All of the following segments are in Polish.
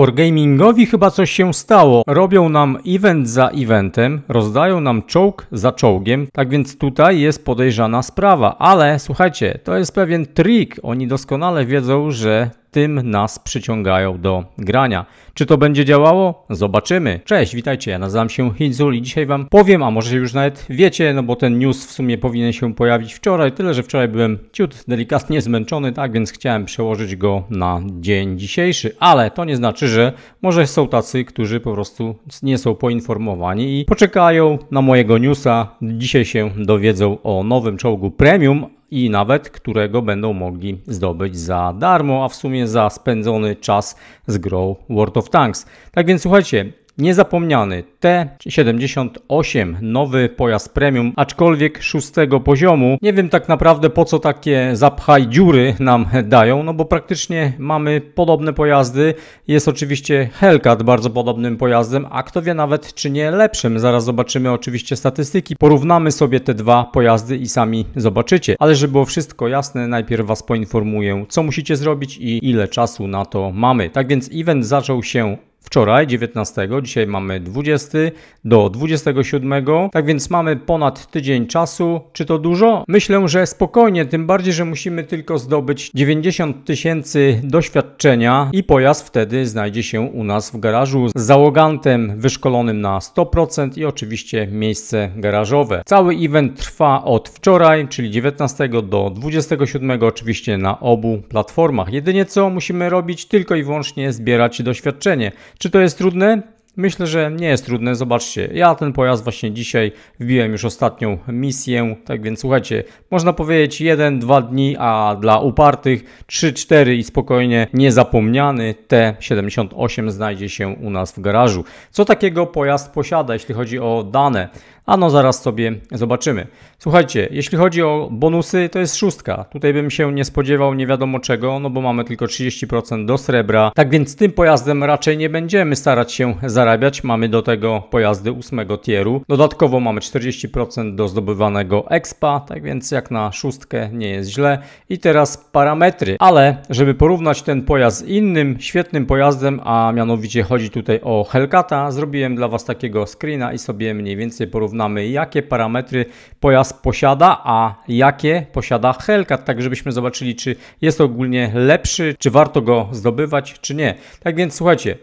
Wargamingowi chyba coś się stało. Robią nam event za eventem, rozdają nam czołg za czołgiem, tak więc tutaj jest podejrzana sprawa. Ale słuchajcie, to jest pewien trik. Oni doskonale wiedzą, że tym nas przyciągają do grania. Czy to będzie działało? Zobaczymy. Cześć, witajcie, ja nazywam się Hinzul i dzisiaj wam powiem, a może już nawet wiecie, no bo ten news w sumie powinien się pojawić wczoraj, tyle że wczoraj byłem ciut delikatnie zmęczony, tak więc chciałem przełożyć go na dzień dzisiejszy, ale to nie znaczy, że może są tacy, którzy po prostu nie są poinformowani i poczekają na mojego newsa. Dzisiaj się dowiedzą o nowym czołgu premium, i nawet którego będą mogli zdobyć za darmo, a w sumie za spędzony czas z grą World of Tanks. Tak więc słuchajcie, Niezapomniany T78, nowy pojazd premium, aczkolwiek szóstego poziomu. Nie wiem tak naprawdę po co takie zapchaj dziury nam dają, no bo praktycznie mamy podobne pojazdy. Jest oczywiście Hellcat bardzo podobnym pojazdem, a kto wie nawet czy nie lepszym. Zaraz zobaczymy oczywiście statystyki, porównamy sobie te dwa pojazdy i sami zobaczycie. Ale żeby było wszystko jasne, najpierw Was poinformuję co musicie zrobić i ile czasu na to mamy. Tak więc event zaczął się wczoraj 19, dzisiaj mamy 20 do 27. Tak więc mamy ponad tydzień czasu. Czy to dużo? Myślę, że spokojnie, tym bardziej, że musimy tylko zdobyć 90 tysięcy doświadczenia i pojazd wtedy znajdzie się u nas w garażu z załogantem wyszkolonym na 100% i oczywiście miejsce garażowe. Cały event trwa od wczoraj, czyli 19 do 27, oczywiście na obu platformach. Jedynie co musimy robić, tylko i wyłącznie zbierać doświadczenie. Czy to jest trudne? Myślę, że nie jest trudne, zobaczcie, ja ten pojazd właśnie dzisiaj wbiłem już ostatnią misję, tak więc słuchajcie, można powiedzieć 1-2 dni, a dla upartych 3-4 i spokojnie niezapomniany T78 znajdzie się u nas w garażu. Co takiego pojazd posiada, jeśli chodzi o dane? A no zaraz sobie zobaczymy. Słuchajcie, jeśli chodzi o bonusy, to jest szóstka. Tutaj bym się nie spodziewał nie wiadomo czego, no bo mamy tylko 30% do srebra. Tak więc tym pojazdem raczej nie będziemy starać się zarobić zarabiać. Mamy do tego pojazdy ósmego tieru. Dodatkowo mamy 40% do zdobywanego expa, tak więc jak na szóstkę nie jest źle. I teraz parametry, ale żeby porównać ten pojazd z innym świetnym pojazdem, a mianowicie chodzi tutaj o Hellcata, zrobiłem dla Was takiego screena i sobie mniej więcej porównamy jakie parametry pojazd posiada, a jakie posiada Hellcat, tak żebyśmy zobaczyli czy jest ogólnie lepszy, czy warto go zdobywać, czy nie. Tak więc słuchajcie,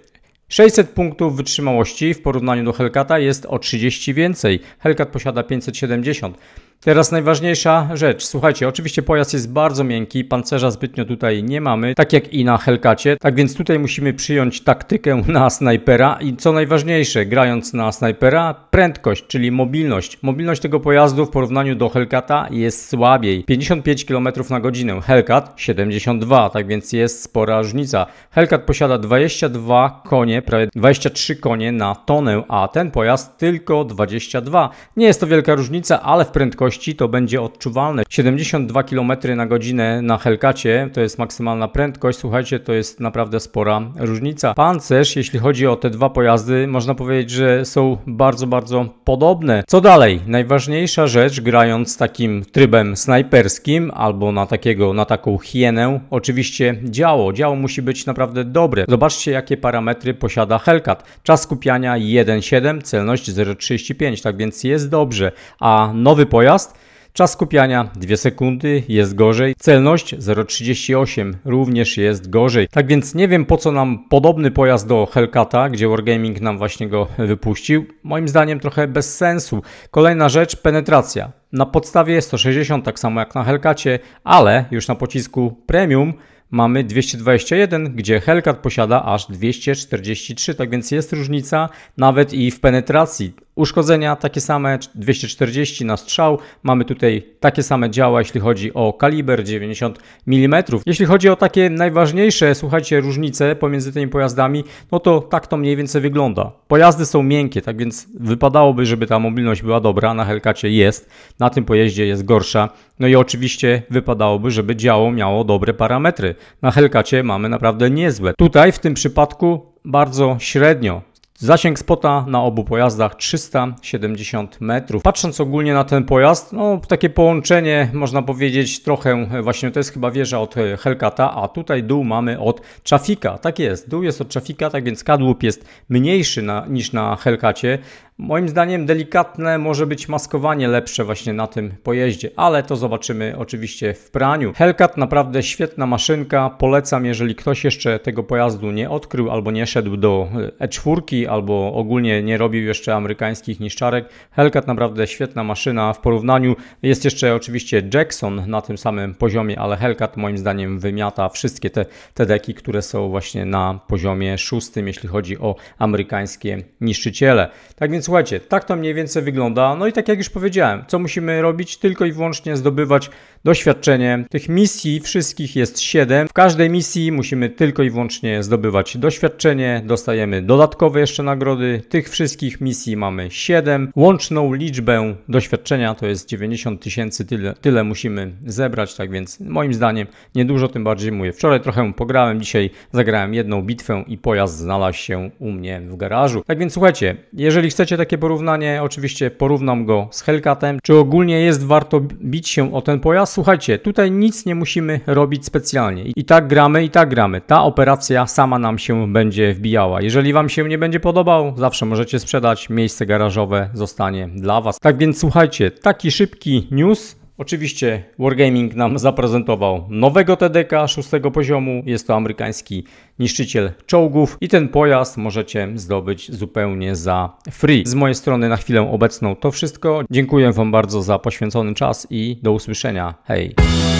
600 punktów wytrzymałości w porównaniu do Hellcata jest o 30 więcej. Hellcat posiada 570. Teraz najważniejsza rzecz. Słuchajcie, oczywiście pojazd jest bardzo miękki, pancerza zbytnio tutaj nie mamy, tak jak i na Hellcacie. Tak więc tutaj musimy przyjąć taktykę na snajpera i co najważniejsze, grając na snajpera, prędkość, czyli mobilność. Mobilność tego pojazdu w porównaniu do Hellcata jest słabiej. 55 km na godzinę, Hellcat 72, tak więc jest spora różnica. Hellcat posiada 22 konie, prawie 23 konie na tonę, a ten pojazd tylko 22. Nie jest to wielka różnica, ale w prędkości to będzie odczuwalne. 72 km na godzinę na Helkacie, to jest maksymalna prędkość. Słuchajcie, to jest naprawdę spora różnica. Pancerz, jeśli chodzi o te dwa pojazdy, można powiedzieć, że są bardzo, bardzo podobne. Co dalej? Najważniejsza rzecz, grając takim trybem snajperskim albo na takiego, na taką hienę, oczywiście działo. Działo musi być naprawdę dobre. Zobaczcie, jakie parametry posiada Helkat. Czas skupiania 1,7, celność 0,35, tak więc jest dobrze. A nowy pojazd czas skupiania 2 sekundy jest gorzej, celność 0,38 również jest gorzej. Tak więc nie wiem po co nam podobny pojazd do Hellcata, gdzie Wargaming nam właśnie go wypuścił. Moim zdaniem trochę bez sensu. Kolejna rzecz, penetracja. Na podstawie 160, tak samo jak na Hellcacie, ale już na pocisku Premium mamy 221, gdzie Hellcat posiada aż 243, tak więc jest różnica nawet i w penetracji. Uszkodzenia takie same, 240 na strzał. Mamy tutaj takie same działa, jeśli chodzi o kaliber 90 mm. Jeśli chodzi o takie najważniejsze, słuchajcie, różnice pomiędzy tymi pojazdami, no to tak to mniej więcej wygląda. Pojazdy są miękkie, tak więc wypadałoby, żeby ta mobilność była dobra. Na Hellcacie jest, na tym pojeździe jest gorsza. No i oczywiście wypadałoby, żeby działo miało dobre parametry. Na Hellcacie mamy naprawdę niezłe. Tutaj w tym przypadku bardzo średnio. Zasięg spota na obu pojazdach 370 metrów. Patrząc ogólnie na ten pojazd, no takie połączenie można powiedzieć trochę, e, właśnie to jest chyba wieża od e, Hellcata, a tutaj dół mamy od Czafika, Tak jest, dół jest od Czafika, tak więc kadłub jest mniejszy na, niż na Hellcacie. Moim zdaniem delikatne może być maskowanie lepsze właśnie na tym pojeździe, ale to zobaczymy oczywiście w praniu. Hellcat naprawdę świetna maszynka, polecam jeżeli ktoś jeszcze tego pojazdu nie odkrył albo nie szedł do E4, e albo ogólnie nie robił jeszcze amerykańskich niszczarek. Hellcat naprawdę świetna maszyna w porównaniu. Jest jeszcze oczywiście Jackson na tym samym poziomie, ale Hellcat moim zdaniem wymiata wszystkie te, te deki, które są właśnie na poziomie szóstym, jeśli chodzi o amerykańskie niszczyciele. Tak więc słuchajcie, tak to mniej więcej wygląda. No i tak jak już powiedziałem, co musimy robić? Tylko i wyłącznie zdobywać doświadczenie. Tych misji wszystkich jest 7. W każdej misji musimy tylko i wyłącznie zdobywać doświadczenie. Dostajemy dodatkowe jeszcze jeszcze nagrody. Tych wszystkich misji mamy 7. Łączną liczbę doświadczenia to jest 90 tysięcy, tyle, tyle musimy zebrać, tak więc moim zdaniem niedużo, tym bardziej mówię. Wczoraj trochę pograłem, dzisiaj zagrałem jedną bitwę i pojazd znalazł się u mnie w garażu. Tak więc słuchajcie, jeżeli chcecie takie porównanie, oczywiście porównam go z Hellcatem. Czy ogólnie jest warto bić się o ten pojazd? Słuchajcie, tutaj nic nie musimy robić specjalnie. I tak gramy, i tak gramy. Ta operacja sama nam się będzie wbijała. Jeżeli Wam się nie będzie podobał, zawsze możecie sprzedać, miejsce garażowe zostanie dla Was. Tak więc słuchajcie, taki szybki news. Oczywiście Wargaming nam zaprezentował nowego TDK szóstego poziomu. Jest to amerykański niszczyciel czołgów i ten pojazd możecie zdobyć zupełnie za free. Z mojej strony na chwilę obecną to wszystko. Dziękuję Wam bardzo za poświęcony czas i do usłyszenia. Hej!